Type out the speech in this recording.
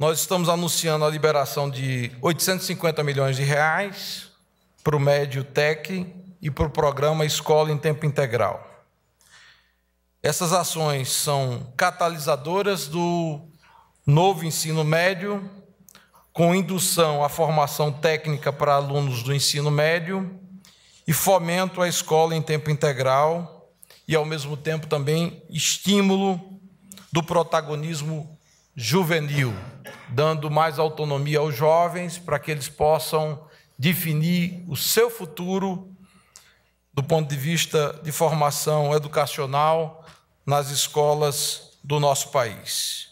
Nós estamos anunciando a liberação de 850 milhões de reais para o Médio Tech e para o programa Escola em Tempo Integral. Essas ações são catalisadoras do novo ensino médio, com indução à formação técnica para alunos do ensino médio e fomento à escola em tempo integral e, ao mesmo tempo, também estímulo do protagonismo juvenil dando mais autonomia aos jovens para que eles possam definir o seu futuro do ponto de vista de formação educacional nas escolas do nosso país.